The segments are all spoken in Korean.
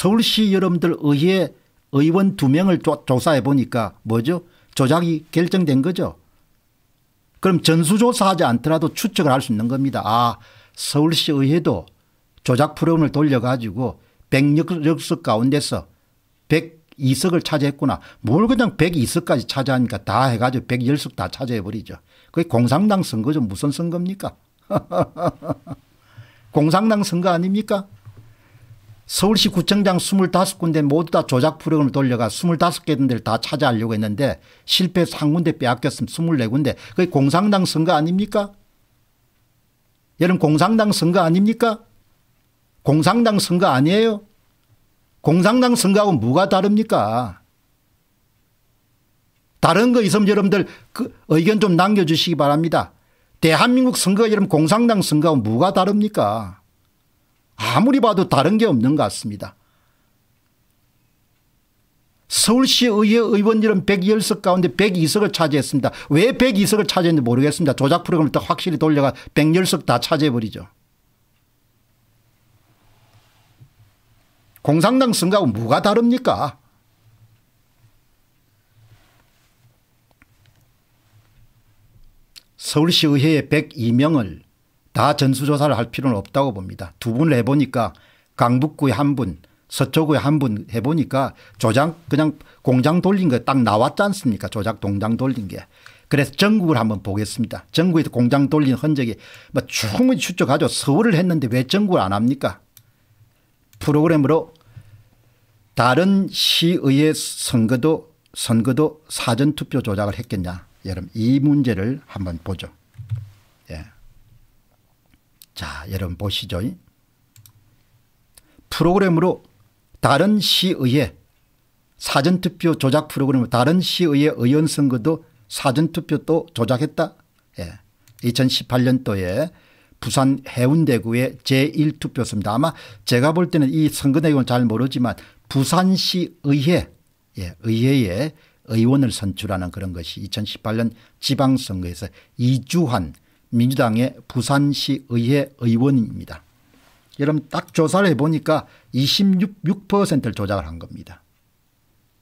서울시 여러분들 의회 의원 두명을 조사해 보니까 뭐죠 조작이 결정된 거죠. 그럼 전수조사하지 않더라도 추측을 할 수 있는 겁니다. 아 서울시 의회도 조작 프로그램을 돌려가지고 106석 가운데서 102석을 차지했구나. 뭘 그냥 102석까지 차지하니까 다 해가지고 110석 다 차지해버리죠. 그게 공상당 선거죠. 무슨 선거입니까? 공상당 선거 아닙니까? 서울시 구청장 25군데 모두 다 조작 프로그램을 돌려가 25개 군데를 다 차지하려고 했는데 실패해서 한 군데 빼앗겼으면 24군데 그게 공상당 선거 아닙니까? 여러분 공산당 선거 아닙니까? 공산당 선거 아니에요? 공산당 선거하고 뭐가 다릅니까? 다른 거 있으면 여러분들 그 의견 좀 남겨주시기 바랍니다. 대한민국 선거가 여러분 공산당 선거하고 뭐가 다릅니까? 아무리 봐도 다른 게 없는 것 같습니다. 서울시의회 의원들은 110석 가운데 102석을 차지했습니다. 왜 102석을 차지했는지 모르겠습니다. 조작 프로그램을 딱 확실히 돌려가 110석 다 차지해버리죠. 공산당 선거하고 뭐가 다릅니까? 서울시의회에 102명을 다 전수조사를 할 필요는 없다고 봅니다. 두 분을 해보니까 강북구에 한 분, 서초구에 한 분 해보니까 조장 그냥 공장 돌린 거 딱 나왔지 않습니까 조작 동장 돌린 게. 그래서 전국을 한 번 보겠습니다. 전국에서 공장 돌린 흔적이 뭐 충분히 추적하죠. 서울을 했는데 왜 전국을 안 합니까 프로그램으로 다른 시의회 선거도 선거도 사전투표 조작을 했겠냐. 여러분 이 문제를 한 번 보죠. 예. 자, 여러분 보시죠. 프로그램으로 다른 시의회 사전투표 조작 프로그램 다른 시의회 의원선거도 사전투표 또 조작했다. 예. 2018년도에 부산 해운대구의 제1투표소입니다. 아마 제가 볼 때는 이 선거 내용은 잘 모르지만 부산시 의회 예, 의회에 의원을 선출하는 그런 것이 2018년 지방선거에서 이주환 민주당의 부산시 의회 의원입니다. 여러분 딱 조사를 해보니까 26%를 조작을 한 겁니다.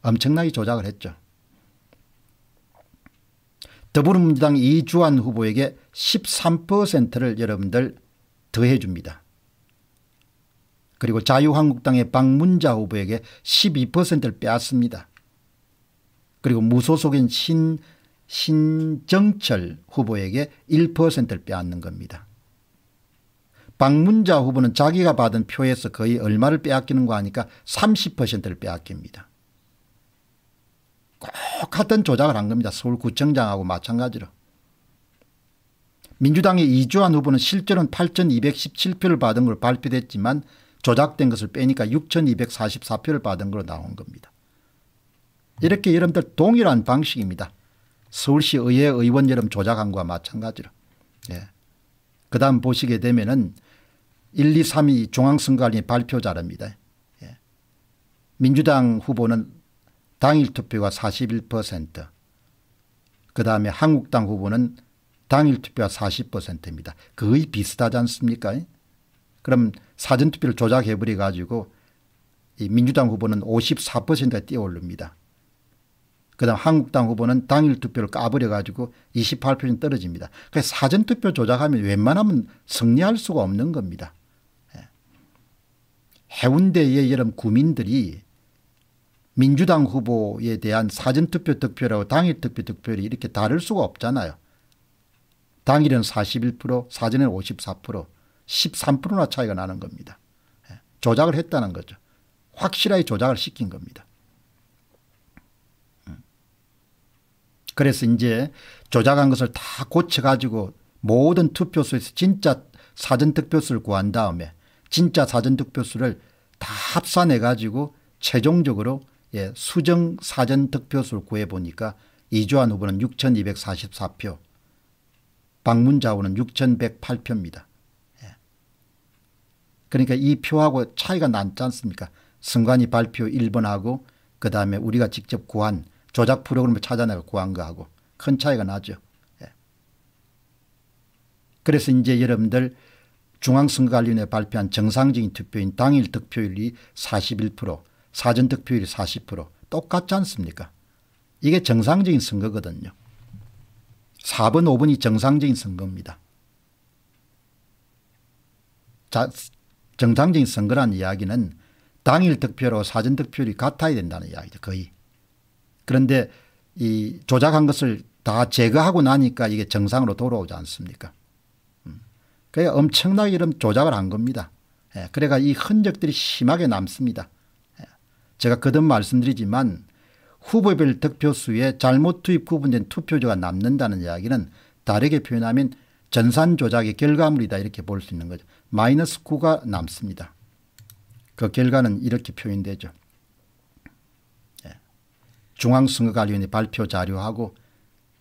엄청나게 조작을 했죠. 더불어민주당 이주환 후보에게 13%를 여러분들 더해 줍니다. 그리고 자유한국당의 박문자 후보에게 12%를 빼앗습니다. 그리고 무소속인 신 신정철 후보에게 1%를 빼앗는 겁니다. 박문자 후보는 자기가 받은 표에서 거의 얼마를 빼앗기는 거 아니까 30%를 빼앗깁니다. 꼭 같은 조작을 한 겁니다. 서울구청장하고 마찬가지로. 민주당의 이주환 후보는 실제로는 8,217표를 받은 걸 발표됐지만 조작된 것을 빼니까 6,244표를 받은 걸로 나온 겁니다. 이렇게 여러분들 동일한 방식입니다. 서울시 의회 의원 여름 조작안과 한 마찬가지로. 예. 그 다음 보시게 되면은 1, 2, 3위 중앙선관위 발표 자료입니다. 예. 민주당 후보는 당일 투표가 41%, 그 다음에 한국당 후보는 당일 투표가 40%입니다. 거의 비슷하지 않습니까? 예? 그럼 사전투표를 조작해버려 가지고 민주당 후보는 54%가 뛰어오릅니다. 그다음 한국당 후보는 당일 투표를 까버려 가지고 28표는 떨어집니다. 그 사전 투표 조작하면 웬만하면 승리할 수가 없는 겁니다. 예. 해운대의 여름 구민들이 민주당 후보에 대한 사전투표 득표라고 당일 투표 득표를 이렇게 다를 수가 없잖아요. 당일은 41% 사전은 54% 13%나 차이가 나는 겁니다. 예. 조작을 했다는 거죠. 확실하게 조작을 시킨 겁니다. 그래서 이제 조작한 것을 다 고쳐가지고 모든 투표소에서 진짜 사전투표수를 구한 다음에 진짜 사전투표수를 다 합산해가지고 최종적으로 예, 수정 사전투표수를 구해보니까 이주환 후보는 6244표 방문자 후보는 6108표입니다. 예. 그러니까 이 표하고 차이가 났지 않습니까 선관이 발표 1번하고 그 다음에 우리가 직접 구한 조작 프로그램을 찾아내고 구한 거하고 큰 차이가 나죠. 예. 그래서 이제 여러분들 중앙선거관리위원회 발표한 정상적인 투표인 당일 득표율이 41% 사전 득표율이 40% 똑같지 않습니까? 이게 정상적인 선거거든요. 4번 5번이 정상적인 선거입니다. 자, 정상적인 선거란 이야기는 당일 득표로 사전 득표율이 같아야 된다는 이야기죠. 거의. 그런데 이 조작한 것을 다 제거하고 나니까 이게 정상으로 돌아오지 않습니까? 음. 그러 엄청나게 이런 조작을 한 겁니다. 예. 그래가 이 흔적들이 심하게 남습니다. 예. 제가 거듭 말씀드리지만 후보별 득표수에 잘못 투입 구분된 투표조가 남는다는 이야기는 다르게 표현하면 전산 조작의 결과물이다 이렇게 볼 수 있는 거죠. 마이너스 9가 남습니다. 그 결과는 이렇게 표현되죠. 중앙선거관리위원회 발표 자료하고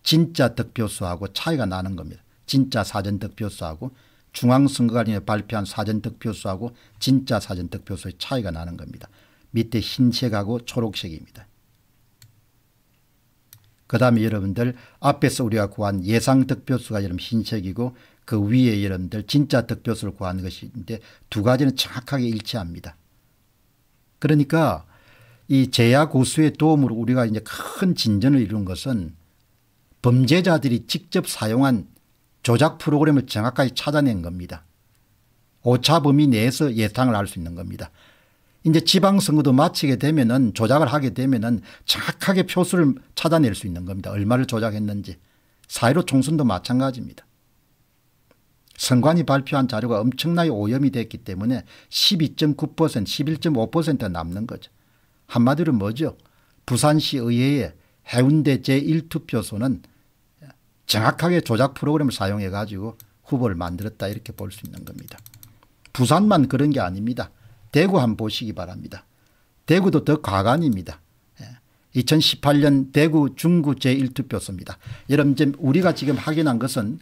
진짜 득표수하고 차이가 나는 겁니다. 진짜 사전 득표수하고 중앙선거관리위원회 발표한 사전 득표수하고 진짜 사전 득표수의 차이가 나는 겁니다. 밑에 흰색하고 초록색입니다. 그 다음에 여러분들 앞에서 우리가 구한 예상 득표수가 여러분 흰색이고 그 위에 여러분들 진짜 득표수를 구하는 것인데 두 가지는 정확하게 일치합니다. 그러니까 이 제야 고수의 도움으로 우리가 이제 큰 진전을 이룬 것은 범죄자들이 직접 사용한 조작 프로그램을 정확하게 찾아낸 겁니다. 오차 범위 내에서 예상을 할 수 있는 겁니다. 이제 지방선거도 마치게 되면은 조작을 하게 되면은 정확하게 표수를 찾아낼 수 있는 겁니다. 얼마를 조작했는지. 사회로 총선도 마찬가지입니다. 선관위 발표한 자료가 엄청나게 오염이 됐기 때문에 12.9% 11.5% 남는 거죠. 한마디로 뭐죠? 부산시 의회의 해운대 제1투표소는 정확하게 조작 프로그램을 사용해 가지고 후보를 만들었다 이렇게 볼 수 있는 겁니다. 부산만 그런 게 아닙니다. 대구 한번 보시기 바랍니다. 대구도 더 과간입니다. 2018년 예. 대구 중구 제1투표소입니다. 여러분 우리가 지금 확인한 것은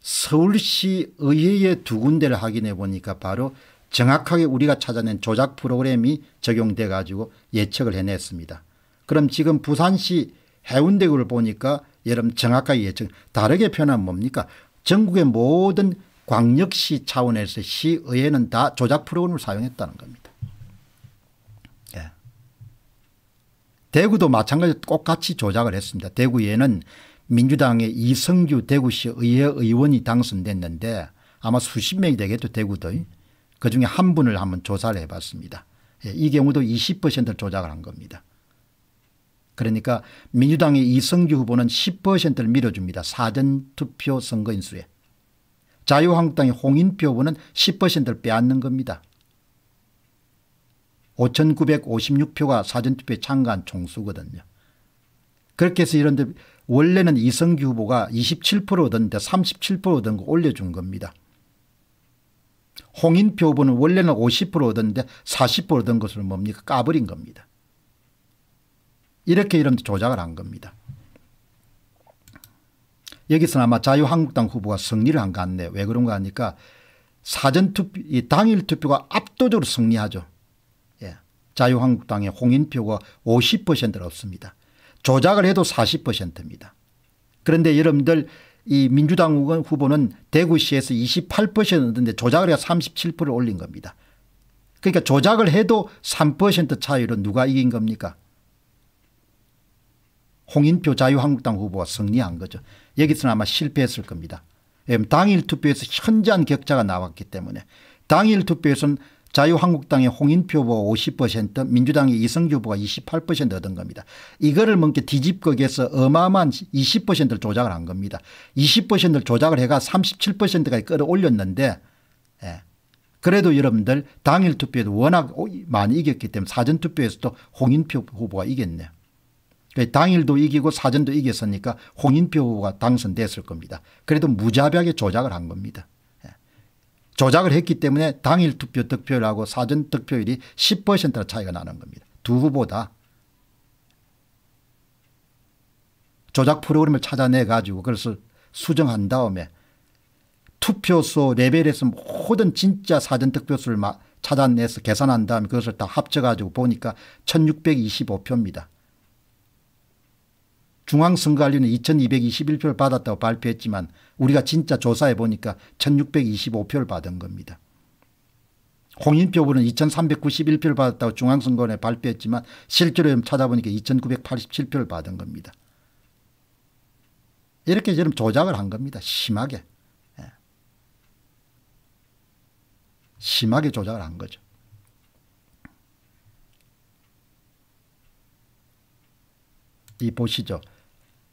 서울시 의회의 두 군데를 확인해 보니까 바로 정확하게 우리가 찾아낸 조작 프로그램이 적용돼 가지고 예측을 해냈습니다. 그럼 지금 부산시 해운대구를 보니까 여러분 정확하게 예측 다르게 표현하면 뭡니까 전국의 모든 광역시 차원에서 시의회는 다 조작 프로그램을 사용했다는 겁니다. 예. 대구도 마찬가지로 똑같이 조작을 했습니다. 대구에는 민주당의 이성규 대구시 의회 의원이 당선됐는데 아마 수십 명이 되겠죠 대구도 그중에 한 분을 한번 조사를 해봤습니다. 예, 이 경우도 20%를 조작을 한 겁니다. 그러니까 민주당의 이성규 후보는 10%를 밀어줍니다. 사전투표 선거인수에. 자유한국당의 홍인표 후보는 10%를 빼앗는 겁니다. 5,956표가 사전투표에 참가한 총수거든요. 그렇게 해서 이런데 원래는 이성규 후보가 27% 얻었는데 37% 얻은 거 올려준 겁니다. 홍인표 분은 원래는 50% 얻었는데 40% 얻은 것을 뭡니까 까버린 겁니다. 이렇게 이런 조작을 한 겁니다. 여기서 는 아마 자유한국당 후보가 승리를 한 것 같네요. 왜 그런가 하니까 사전투표 이 당일 투표가 압도적으로 승리하죠. 예. 자유한국당의 홍인표가 50%를 얻습니다. 조작을 해도 40%입니다. 그런데 여러분들 이 민주당 후보는 대구시에서 28%얻는데 조작을 해서 37%를 올린 겁니다. 그러니까 조작을 해도 3% 차이로 누가 이긴 겁니까? 홍인표 자유한국당 후보가 승리한 거죠. 여기서는 아마 실패했을 겁니다. 당일 투표에서 현저한 격차가 나왔기 때문에 당일 투표에서는 자유한국당의 홍인표 후보 가50% 민주당의 이성규 후보가 28% 얻은 겁니다. 이거를 뭔게 뒤집거기서 어마어마한 20%를 조작을 한 겁니다. 20%를 조작을 해가 37%까지 끌어올렸는데 예. 그래도 여러분들 당일 투표에도 워낙 많이 이겼기 때문에 사전투표에서도 홍인표 후보가 이겼네요. 그 당일도 이기고 사전도 이겼으니까 홍인표 후보가 당선됐을 겁니다. 그래도 무자비하게 조작을 한 겁니다. 조작을 했기 때문에 당일 투표 득표율하고 사전 득표율이 10%나 차이가 나는 겁니다. 두 후보다 조작 프로그램을 찾아내 가지고 그것을 수정한 다음에 투표소 레벨에서 모든 진짜 사전 득표수를 찾아내서 계산한 다음에 그것을 다 합쳐가지고 보니까 1625표입니다. 중앙선거관리는 2221표를 받았다고 발표했지만 우리가 진짜 조사해 보니까 1625표를 받은 겁니다. 홍인표 후보는 2391표를 받았다고 중앙선거원에 발표했지만 실제로 찾아보니까 2987표를 받은 겁니다. 이렇게 지금 조작을 한 겁니다. 심하게. 예. 심하게 조작을 한 거죠. 이 보시죠.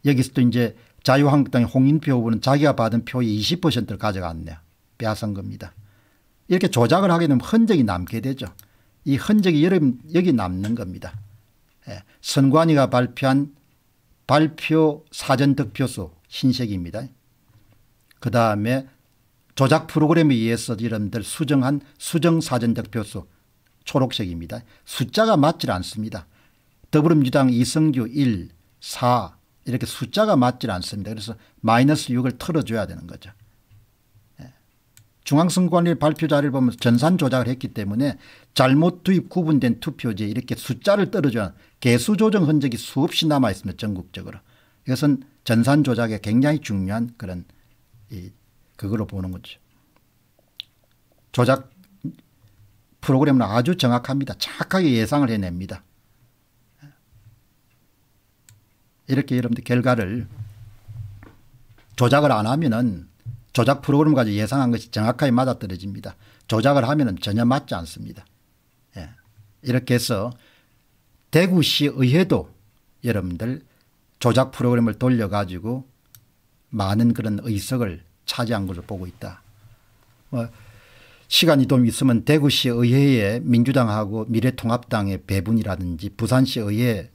여기서 도 이제 자유한국당의 홍인표 후보는 자기가 받은 표의 20%를 가져갔네요. 빼앗은 겁니다. 이렇게 조작을 하게 되면 흔적이 남게 되죠. 이 흔적이 여기 여 남는 겁니다. 예. 선관위가 발표한 발표 사전 득표수 흰색입니다. 그 다음에 조작 프로그램에 의해서 이름들 수정한 수정 사전 득표수 초록색입니다. 숫자가 맞질 않습니다. 더불어민주당 이성규 1, 4, 이렇게 숫자가 맞질 않습니다. 그래서 마이너스 6을 틀어줘야 되는 거죠. 예. 중앙선관위 발표 자료를 보면 전산 조작을 했기 때문에 잘못 투입 구분된 투표지에 이렇게 숫자를 떨어져야 개수 조정 흔적이 수없이 남아있습니다. 전국적으로. 이것은 전산 조작에 굉장히 중요한 그런 이 그걸로 보는 거죠. 조작 프로그램은 아주 정확합니다. 착하게 예상을 해냅니다. 이렇게 여러분들 결과를 조작을 안 하면은 조작 프로그램 까지 예상한 것이 정확하게 맞아떨어집니다. 조작을 하면은 전혀 맞지 않습니다. 예. 이렇게 해서 대구시 의회도 여러분들 조작 프로그램을 돌려가지고 많은 그런 의석을 차지한 것을 보고 있다. 뭐 시간이 좀 있으면 대구시 의회에 민주당하고 미래통합당의 배분이라든지 부산시 의회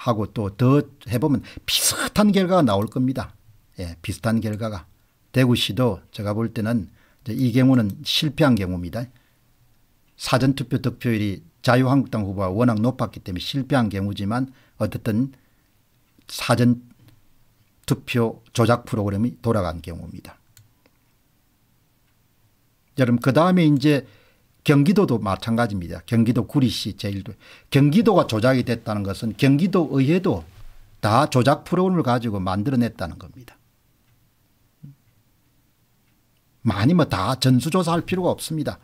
하고 또 더 해보면 비슷한 결과가 나올 겁니다. 예, 비슷한 결과가. 대구시도 제가 볼 때는 이 경우는 실패한 경우입니다. 사전투표 득표율이 자유한국당 후보가 워낙 높았기 때문에 실패한 경우지만 어쨌든 사전투표 조작 프로그램이 돌아간 경우입니다. 여러분 그 다음에 이제 경기도도 마찬가지입니다. 경기도 구리시 제일도 경기도가 조작이 됐다는 것은 경기도 의회도 다 조작 프로그램을 가지고 만들어냈다는 겁니다. 많이 뭐 다 전수조사할 필요가 없습니다.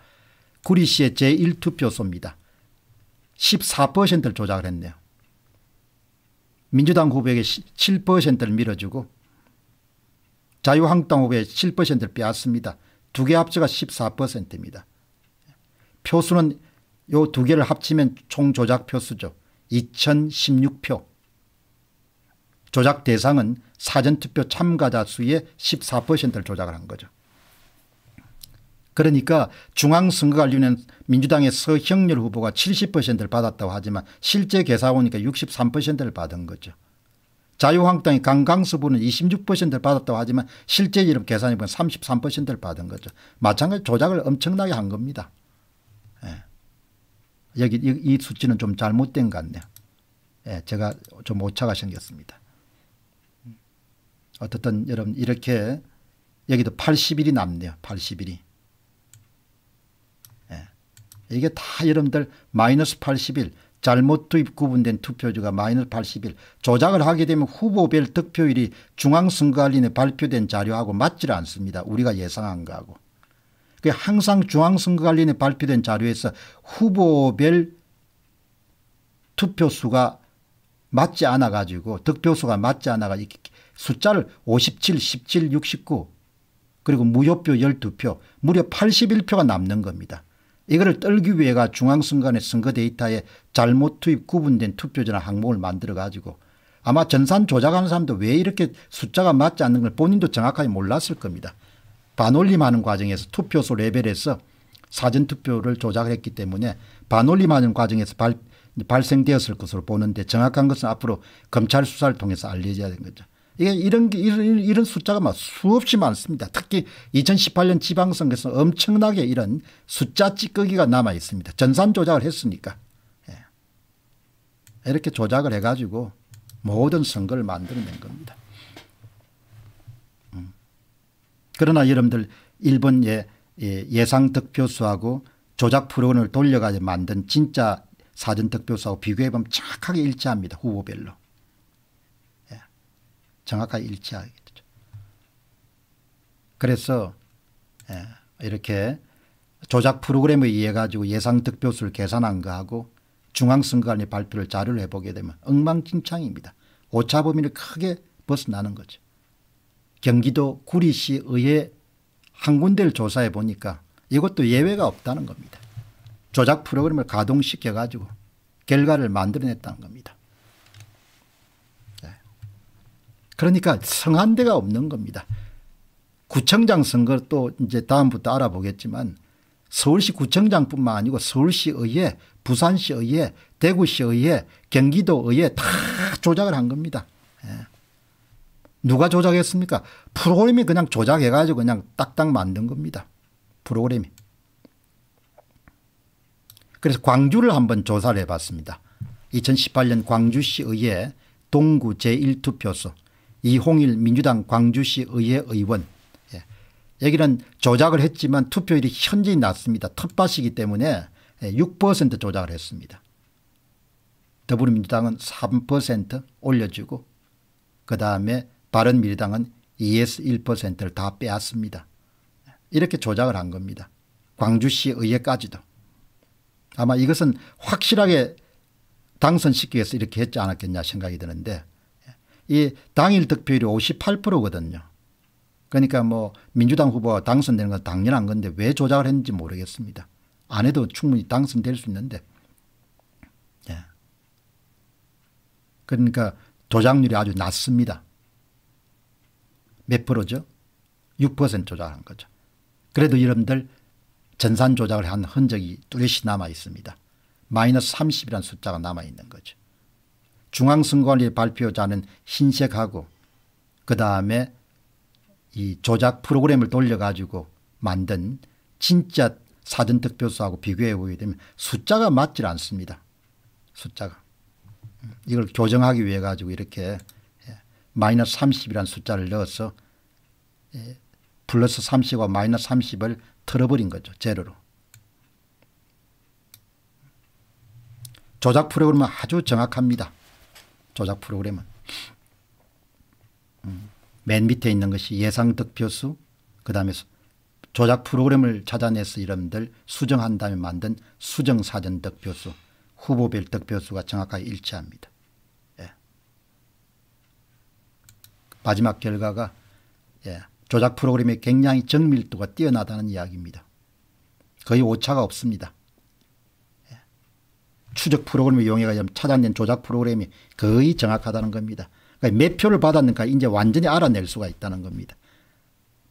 구리시의 제1투표소입니다. 14%를 조작을 했네요. 민주당 후보에게 7%를 밀어주고 자유한국당 후보에 7%를 빼앗습니다. 두 개 합쳐가 14%입니다. 표수는 요 두 개를 합치면 총 조작 표수죠. 2016표. 조작 대상은 사전투표 참가자 수의 14%를 조작을 한 거죠. 그러니까 중앙선거관리위 민주당의 서형렬 후보가 70%를 받았다고 하지만 실제 계산 오니까 63%를 받은 거죠. 자유한국당의 강강수 후보는 26%를 받았다고 하지만 실제 이름 계산해 보면 33%를 받은 거죠. 마찬가지로 조작을 엄청나게 한 겁니다. 여기 이, 이 수치는 좀 잘못된 것 같네요. 예, 제가 좀 오차가 생겼습니다. 어떻든 여러분 이렇게 여기도 80일이 남네요. 80일이. 예. 이게 다 여러분들 마이너스 80일 잘못 투입 구분된 투표주가 마이너스 80일 조작을 하게 되면 후보별 득표율이 중앙선거관리에 발표된 자료하고 맞지 않습니다. 우리가 예상한 거하고. 그 항상 중앙선거관리에 원 발표된 자료에서 후보별 투표수가 맞지 않아 가지고 득표수가 맞지 않아 가지고 숫자를 57, 17, 69 그리고 무효표 12표 무려 81표가 남는 겁니다. 이거를 떨기 위해가 중앙선관의 선거 데이터에 잘못 투입 구분된 투표자나 항목을 만들어 가지고 아마 전산 조작하는 사람도 왜 이렇게 숫자가 맞지 않는 걸 본인도 정확하게 몰랐을 겁니다. 반올림하는 과정에서 투표소 레벨에서 사전투표를 조작 했기 때문에 반올림하는 과정에서 발, 발생되었을 것으로 보는데 정확한 것은 앞으로 검찰 수사를 통해서 알려져야 되는 거죠. 이게 이런, 이런, 이런 숫자가 막 수없이 많습니다. 특히 2018년 지방선거에서 엄청나게 이런 숫자 찌꺼기가 남아 있습니다. 전산 조작을 했으니까. 예. 이렇게 조작을 해가지고 모든 선거를 만들어낸 겁니다. 그러나 여러분들 일본 예, 예, 예상 득표수하고 조작 프로그램을 돌려가지고 만든 진짜 사전 득표수하고 비교해보면 정확하게 일치합니다. 후보별로. 예. 정확하게 일치하게 되죠. 그래서 예. 이렇게 조작 프로그램에 의해 가지고 예상 득표수를 계산한 거하고 중앙선관위 발표를 자료를 해보게 되면 엉망진창입니다. 오차 범위를 크게 벗어나는 거죠. 경기도 구리시 의회 한 군데를 조사해 보니까 이것도 예외가 없다는 겁니다. 조작 프로그램을 가동시켜 가지고 결과를 만들어냈다는 겁니다. 네. 그러니까 성한대가 없는 겁니다. 구청장 선거 또 이제 다음부터 알아보겠지만 서울시 구청장뿐만 아니고 서울시 의회, 부산시 의회, 대구시 의회, 경기도 의회 다 조작을 한 겁니다. 예. 누가 조작했습니까? 프로그램이 그냥 조작해가지고 그냥 딱딱 만든 겁니다. 프로그램이. 그래서 광주를 한번 조사를 해봤습니다. 2018년 광주시의회 동구 제1투표소 이홍일 민주당 광주시의회 의원 예. 여기는 조작을 했지만 투표율이 현저히 낮습니다. 텃밭이기 때문에 6% 예, 조작을 했습니다. 더불어민주당은 3% 올려주고 그 다음에 바른미래당은 ES 1%를 다 빼앗습니다. 이렇게 조작을 한 겁니다. 광주시 의회까지도. 아마 이것은 확실하게 당선시키기 위해서 이렇게 했지 않았겠냐 생각이 드는데 이 당일 득표율이 58%거든요. 그러니까 뭐 민주당 후보가 당선되는 건 당연한 건데 왜 조작을 했는지 모르겠습니다. 안 해도 충분히 당선될 수 있는데. 예. 그러니까 조작률이 아주 낮습니다. 몇 프로죠? 6% 조작한 거죠. 그래도 여러분들 전산 조작을 한 흔적이 뚜렷이 남아 있습니다. 마이너스 30이라는 숫자가 남아 있는 거죠. 중앙선관위 발표자는 흰색하고 그 다음에 이 조작 프로그램을 돌려가지고 만든 진짜 사전득표수하고 비교해 보게 되면 숫자가 맞질 않습니다. 숫자가. 음, 이걸 교정하기 위해 가지고 이렇게 예, 마이너스 30이라는 숫자를 넣어서 예, 플러스 30과 마이너스 30을 틀어버린 거죠. 제로로. 조작 프로그램은 아주 정확합니다. 조작 프로그램은. 음, 맨 밑에 있는 것이 예상 득표수 그 다음에 조작 프로그램을 찾아내서 이름들 수정한 다음에 만든 수정사전 득표수 후보별 득표수가 정확하게 일치합니다. 예. 마지막 결과가 예. 조작 프로그램의 굉장히 정밀도가 뛰어나다는 이야기입니다. 거의 오차가 없습니다. 예. 추적 프로그램을 이용해서 찾아낸 조작 프로그램이 거의 정확하다는 겁니다. 그러니까 몇 표를 받았는가 이제 완전히 알아낼 수가 있다는 겁니다.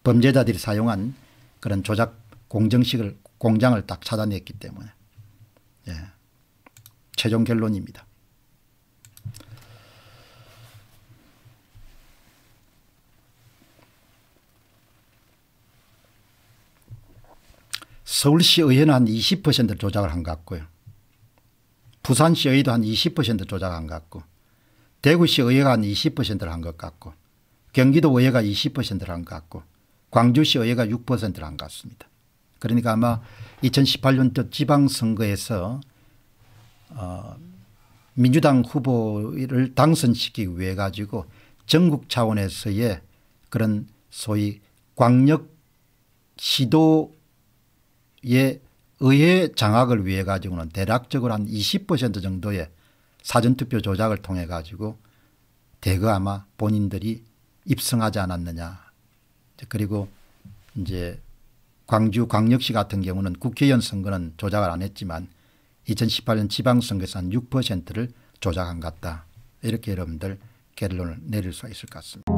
범죄자들이 사용한 그런 조작 공정식을 공장을 딱 찾아냈기 때문에 예. 최종 결론입니다. 서울시 의회는 한 20% 조작을 한 것 같고요. 부산시 의회도 한 20% 조작한 것 같고 대구시 의회가 한 20%를 한 것 같고 경기도 의회가 20%를 한 것 같고 광주시 의회가 6%를 한 것 같습니다. 그러니까 아마 2018년도 지방선거에서 어, 민주당 후보를 당선시키기 위해 가지고 전국 차원에서의 그런 소위 광역 시도 예, 의회 장악을 위해 가지고는 대략적으로 한 20% 정도의 사전투표 조작을 통해 가지고 대거 아마 본인들이 입성하지 않았느냐. 그리고 이제 광주 광역시 같은 경우는 국회의원 선거는 조작을 안 했지만 2018년 지방선거에서 한 6%를 조작한 것 같다. 이렇게 여러분들 결론을 내릴 수 있을 것 같습니다.